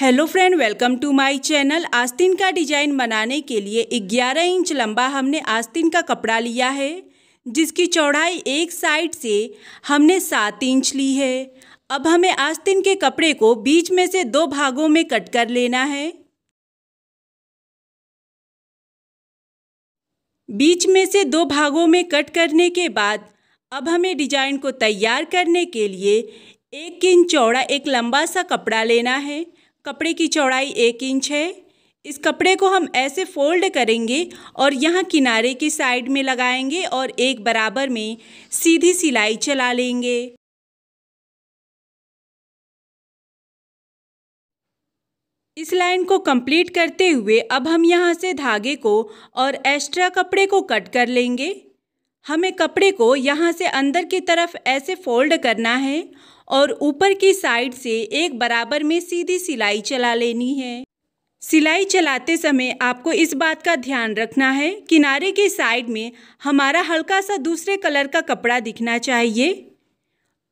hello friend welcome to my channel आस्तीन का design बनाने के लिए 11 इंच लंबा हमने आस्तीन का कपड़ा लिया है जिसकी चौड़ाई एक साइड से हमने सात इंच ली है अब हमें आस्तीन के कपड़े को बीच में से दो भागों में कट कर लेना है बीच में से दो भागों में कट करने के बाद अब हमें डिजाइन को तैयार करने के लिए एक इंच चौड़ा एक लंबा सा कपड़ा लेना है कपड़े की चौड़ाई एक इंच है इस कपड़े को हम ऐसे फोल्ड करेंगे और यहाँ किनारे की साइड में लगाएंगे और एक बराबर में सीधी सिलाई चला लेंगे इस लाइन को कंप्लीट करते हुए अब हम यहाँ से धागे को और एक्स्ट्रा कपड़े को कट कर लेंगे हमें कपड़े को यहाँ से अंदर की तरफ ऐसे फोल्ड करना है और ऊपर की साइड से एक बराबर में सीधी सिलाई चला लेनी है सिलाई चलाते समय आपको इस बात का ध्यान रखना है किनारे के साइड में हमारा हल्का सा दूसरे कलर का कपड़ा दिखना चाहिए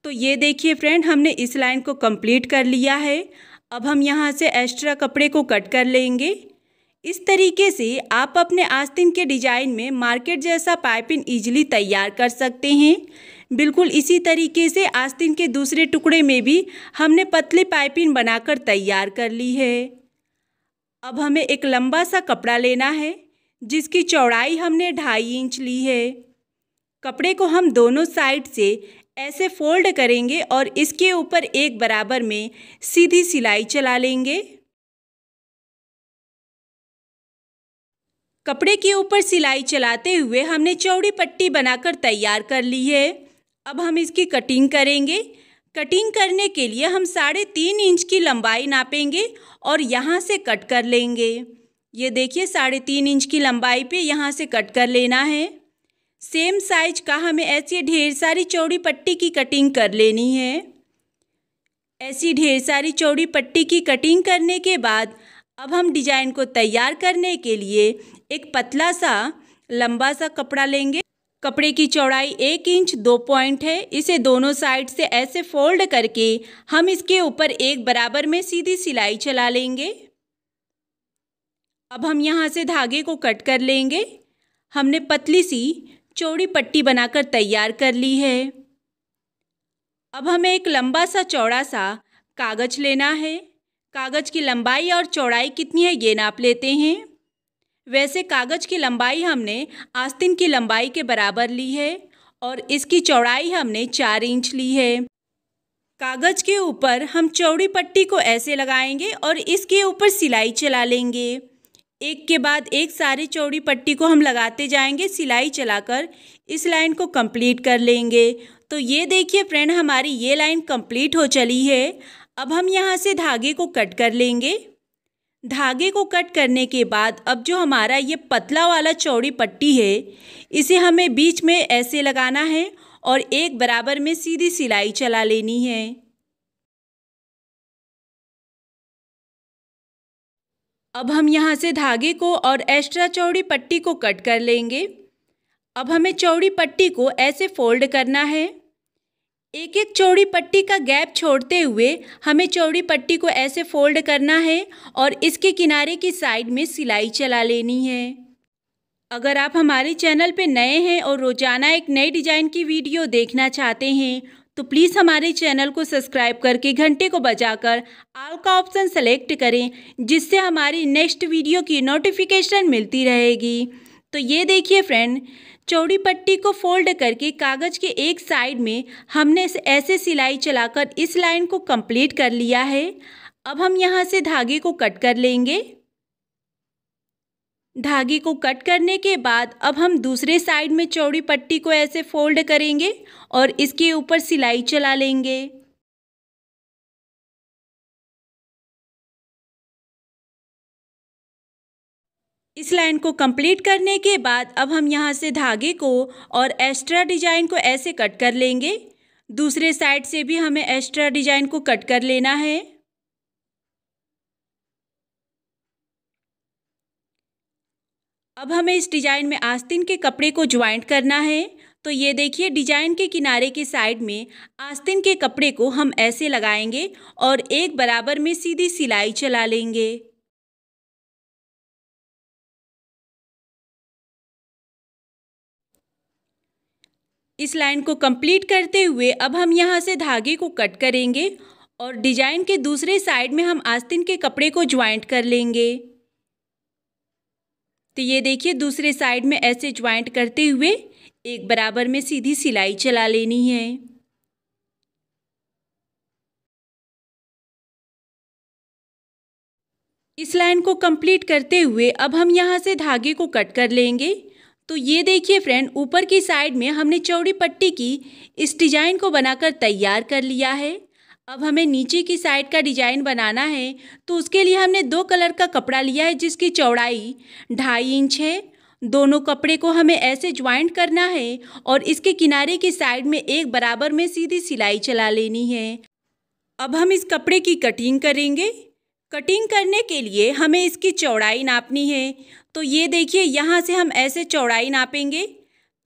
तो ये देखिए फ्रेंड हमने इस लाइन को कंप्लीट कर लिया है अब हम यहाँ से एक्स्ट्रा कपड़े को कट कर लेंगे इस तरीके से आप अपने आस्तीन के डिज़ाइन में मार्केट जैसा पाइपिंग ईजिली तैयार कर सकते हैं बिल्कुल इसी तरीके से आस्तीन के दूसरे टुकड़े में भी हमने पतली पाइपिंग बनाकर तैयार कर ली है अब हमें एक लंबा सा कपड़ा लेना है जिसकी चौड़ाई हमने ढाई इंच ली है कपड़े को हम दोनों साइड से ऐसे फोल्ड करेंगे और इसके ऊपर एक बराबर में सीधी सिलाई चला लेंगे कपड़े के ऊपर सिलाई चलाते हुए हमने चौड़ी पट्टी बनाकर तैयार कर ली है अब हम इसकी कटिंग करेंगे कटिंग करने के लिए हम साढ़े तीन इंच की लंबाई नापेंगे और यहाँ से कट कर लेंगे ये देखिए साढ़े तीन इंच की लंबाई पे यहाँ से कट कर लेना है सेम साइज का हमें ऐसी ढेर सारी चौड़ी पट्टी की कटिंग कर लेनी है ऐसी ढेर सारी चौड़ी पट्टी की कटिंग करने के बाद अब हम डिजाइन को तैयार करने के लिए एक पतला सा लंबा सा कपड़ा लेंगे कपड़े की चौड़ाई एक इंच दो पॉइंट है इसे दोनों साइड से ऐसे फोल्ड करके हम इसके ऊपर एक बराबर में सीधी सिलाई चला लेंगे अब हम यहाँ से धागे को कट कर लेंगे हमने पतली सी चौड़ी पट्टी बनाकर तैयार कर ली है अब हमें एक लंबा सा चौड़ा सा कागज लेना है कागज की लंबाई और चौड़ाई कितनी है ये नाप लेते हैं वैसे कागज़ की लंबाई हमने आस्तीन की लंबाई के बराबर ली है और इसकी चौड़ाई हमने चार इंच ली है कागज़ के ऊपर हम चौड़ी पट्टी को ऐसे लगाएंगे और इसके ऊपर सिलाई चला लेंगे एक के बाद एक सारी चौड़ी पट्टी को हम लगाते जाएंगे सिलाई चलाकर इस लाइन को कंप्लीट कर लेंगे तो ये देखिए फ्रेंड हमारी ये लाइन कंप्लीट हो चली है अब हम यहाँ से धागे को कट कर लेंगे धागे को कट करने के बाद अब जो हमारा ये पतला वाला चौड़ी पट्टी है इसे हमें बीच में ऐसे लगाना है और एक बराबर में सीधी सिलाई चला लेनी है अब हम यहाँ से धागे को और एक्स्ट्रा चौड़ी पट्टी को कट कर लेंगे अब हमें चौड़ी पट्टी को ऐसे फोल्ड करना है एक एक चौड़ी पट्टी का गैप छोड़ते हुए हमें चौड़ी पट्टी को ऐसे फोल्ड करना है और इसके किनारे की साइड में सिलाई चला लेनी है अगर आप हमारे चैनल पर नए हैं और रोज़ाना एक नए डिज़ाइन की वीडियो देखना चाहते हैं तो प्लीज़ हमारे चैनल को सब्सक्राइब करके घंटे को बजाकर आल का ऑप्शन सेलेक्ट करें जिससे हमारी नेक्स्ट वीडियो की नोटिफिकेशन मिलती रहेगी तो ये देखिए फ्रेंड चौड़ी पट्टी को फोल्ड करके कागज़ के एक साइड में हमने ऐसे सिलाई चलाकर इस लाइन को कंप्लीट कर लिया है अब हम यहाँ से धागे को कट कर लेंगे धागे को कट करने के बाद अब हम दूसरे साइड में चौड़ी पट्टी को ऐसे फोल्ड करेंगे और इसके ऊपर सिलाई चला लेंगे इस लाइन को कंप्लीट करने के बाद अब हम यहाँ से धागे को और एक्स्ट्रा डिजाइन को ऐसे कट कर लेंगे दूसरे साइड से भी हमें एक्स्ट्रा डिजाइन को कट कर लेना है अब हमें इस डिजाइन में आस्तीन के कपड़े को ज्वाइंट करना है तो ये देखिए डिजाइन के किनारे के साइड में आस्तीन के कपड़े को हम ऐसे लगाएंगे और एक बराबर में सीधी सिलाई चला लेंगे इस लाइन को कंप्लीट करते हुए अब हम यहाँ से धागे को कट करेंगे और डिजाइन के दूसरे साइड में हम आस्तीन के कपड़े को ज्वाइंट कर लेंगे तो ये देखिए दूसरे साइड में ऐसे ज्वाइंट करते हुए एक बराबर में सीधी सिलाई चला लेनी है इस लाइन को कंप्लीट करते हुए अब हम यहाँ से धागे को कट कर लेंगे तो ये देखिए फ्रेंड ऊपर की साइड में हमने चौड़ी पट्टी की इस डिज़ाइन को बनाकर तैयार कर लिया है अब हमें नीचे की साइड का डिजाइन बनाना है तो उसके लिए हमने दो कलर का कपड़ा लिया है जिसकी चौड़ाई ढाई इंच है दोनों कपड़े को हमें ऐसे ज्वाइंट करना है और इसके किनारे की साइड में एक बराबर में सीधी सिलाई चला लेनी है अब हम इस कपड़े की कटिंग करेंगे कटिंग करने के लिए हमें इसकी चौड़ाई नापनी है तो ये देखिए यहाँ से हम ऐसे चौड़ाई नापेंगे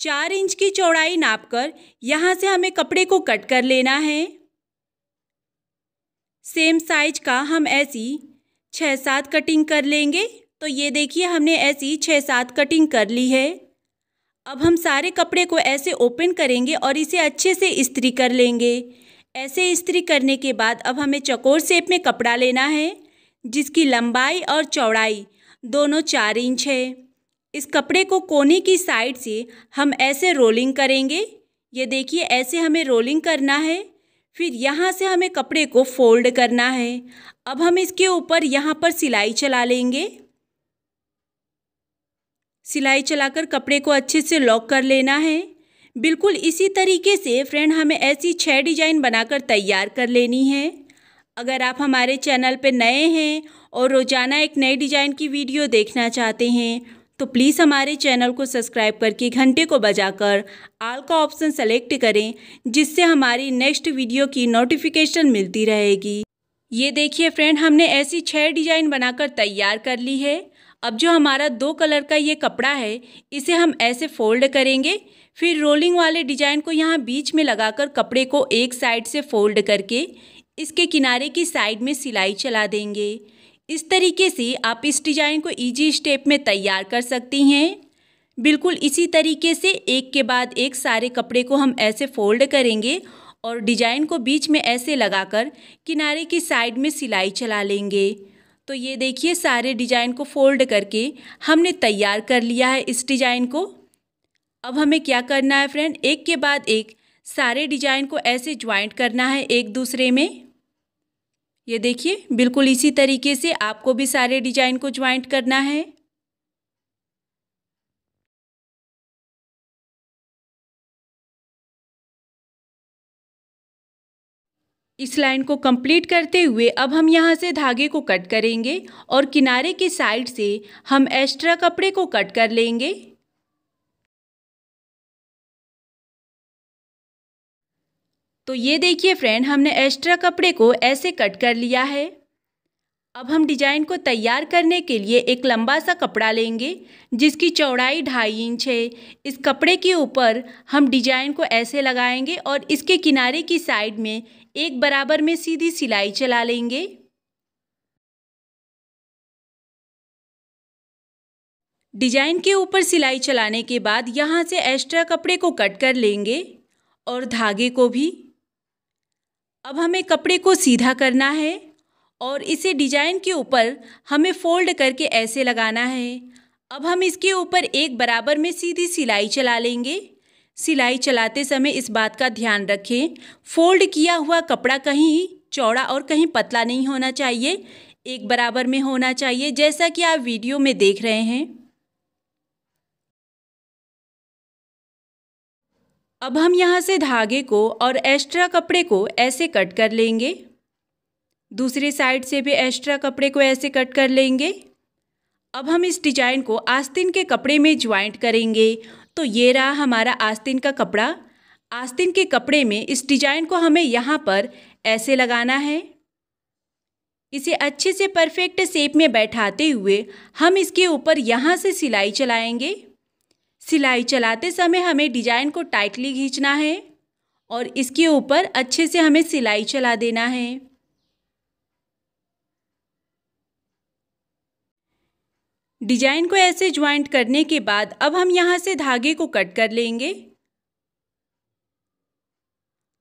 चार इंच की चौड़ाई नापकर यहाँ से हमें कपड़े को कट कर लेना है सेम साइज का हम ऐसी छः सात कटिंग कर लेंगे तो ये देखिए हमने ऐसी छः सात कटिंग कर ली है अब हम सारे कपड़े को ऐसे ओपन करेंगे और इसे अच्छे से इस्त्री कर लेंगे ऐसे इस्त्री करने के बाद अब हमें चकोर शेप में कपड़ा लेना है जिसकी लंबाई और चौड़ाई दोनों चार इंच है इस कपड़े को कोने की साइड से हम ऐसे रोलिंग करेंगे ये देखिए ऐसे हमें रोलिंग करना है फिर यहाँ से हमें कपड़े को फोल्ड करना है अब हम इसके ऊपर यहाँ पर सिलाई चला लेंगे सिलाई चलाकर कपड़े को अच्छे से लॉक कर लेना है बिल्कुल इसी तरीके से फ्रेंड हमें ऐसी छः डिजाइन बनाकर तैयार कर लेनी है अगर आप हमारे चैनल पर नए हैं और रोज़ाना एक नए डिज़ाइन की वीडियो देखना चाहते हैं तो प्लीज़ हमारे चैनल को सब्सक्राइब करके घंटे को बजाकर आल का ऑप्शन सेलेक्ट करें जिससे हमारी नेक्स्ट वीडियो की नोटिफिकेशन मिलती रहेगी ये देखिए फ्रेंड हमने ऐसी छः डिज़ाइन बनाकर तैयार कर ली है अब जो हमारा दो कलर का ये कपड़ा है इसे हम ऐसे फोल्ड करेंगे फिर रोलिंग वाले डिजाइन को यहाँ बीच में लगाकर कपड़े को एक साइड से फोल्ड करके इसके किनारे की साइड में सिलाई चला देंगे इस तरीके से आप इस डिज़ाइन को इजी स्टेप में तैयार कर सकती हैं बिल्कुल इसी तरीके से एक के बाद एक सारे कपड़े को हम ऐसे फोल्ड करेंगे और डिजाइन को बीच में ऐसे लगाकर किनारे की साइड में सिलाई चला लेंगे तो ये देखिए सारे डिजाइन को फोल्ड करके हमने तैयार कर लिया है इस डिजाइन को अब हमें क्या करना है फ्रेंड एक के बाद एक सारे डिजाइन को ऐसे ज्वाइंट करना है एक दूसरे में ये देखिए बिल्कुल इसी तरीके से आपको भी सारे डिजाइन को ज्वाइंट करना है इस लाइन को कंप्लीट करते हुए अब हम यहाँ से धागे को कट करेंगे और किनारे के साइड से हम एक्स्ट्रा कपड़े को कट कर लेंगे तो ये देखिए फ्रेंड हमने एक्स्ट्रा कपड़े को ऐसे कट कर लिया है अब हम डिजाइन को तैयार करने के लिए एक लंबा सा कपड़ा लेंगे जिसकी चौड़ाई ढाई इंच है इस कपड़े के ऊपर हम डिजाइन को ऐसे लगाएंगे और इसके किनारे की साइड में एक बराबर में सीधी सिलाई चला लेंगे डिजाइन के ऊपर सिलाई चलाने के बाद यहाँ से एक्स्ट्रा कपड़े को कट कर लेंगे और धागे को भी अब हमें कपड़े को सीधा करना है और इसे डिजाइन के ऊपर हमें फोल्ड करके ऐसे लगाना है अब हम इसके ऊपर एक बराबर में सीधी सिलाई चला लेंगे सिलाई चलाते समय इस बात का ध्यान रखें फोल्ड किया हुआ कपड़ा कहीं चौड़ा और कहीं पतला नहीं होना चाहिए एक बराबर में होना चाहिए जैसा कि आप वीडियो में देख रहे हैं अब हम यहाँ से धागे को और एक्स्ट्रा कपड़े को ऐसे कट कर लेंगे दूसरी साइड से भी एक्स्ट्रा कपड़े को ऐसे कट कर लेंगे अब हम इस डिजाइन को आस्तीन के कपड़े में ज्वाइंट करेंगे तो ये रहा हमारा आस्तीन का कपड़ा आस्तीन के कपड़े में इस डिजाइन को हमें यहाँ पर ऐसे लगाना है इसे अच्छे से परफेक्ट शेप में बैठाते हुए हम इसके ऊपर यहाँ से सिलाई चलाएंगे सिलाई चलाते समय हमें डिजाइन को टाइटली खींचना है और इसके ऊपर अच्छे से हमें सिलाई चला देना है डिजाइन को ऐसे ज्वाइंट करने के बाद अब हम यहाँ से धागे को कट कर लेंगे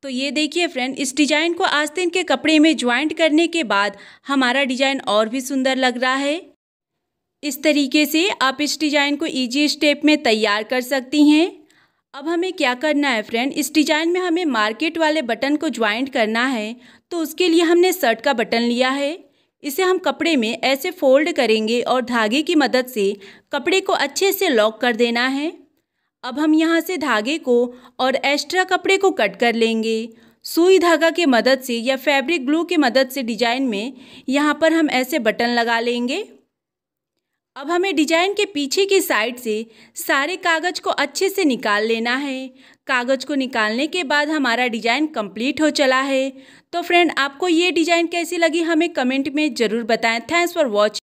तो ये देखिए फ्रेंड इस डिजाइन को आस्तीन के कपड़े में ज्वाइंट करने के बाद हमारा डिजाइन और भी सुंदर लग रहा है इस तरीके से आप इस डिज़ाइन को इजी स्टेप में तैयार कर सकती हैं अब हमें क्या करना है फ्रेंड इस डिज़ाइन में हमें मार्केट वाले बटन को ज्वाइंट करना है तो उसके लिए हमने शर्ट का बटन लिया है इसे हम कपड़े में ऐसे फोल्ड करेंगे और धागे की मदद से कपड़े को अच्छे से लॉक कर देना है अब हम यहाँ से धागे को और एक्स्ट्रा कपड़े को कट कर लेंगे सुई धागा के मदद से या फैब्रिक ग्लू की मदद से डिजाइन में यहाँ पर हम ऐसे बटन लगा लेंगे अब हमें डिजाइन के पीछे की साइड से सारे कागज़ को अच्छे से निकाल लेना है कागज़ को निकालने के बाद हमारा डिजाइन कंप्लीट हो चला है तो फ्रेंड आपको ये डिजाइन कैसी लगी हमें कमेंट में ज़रूर बताएं थैंक्स फॉर वॉचिंग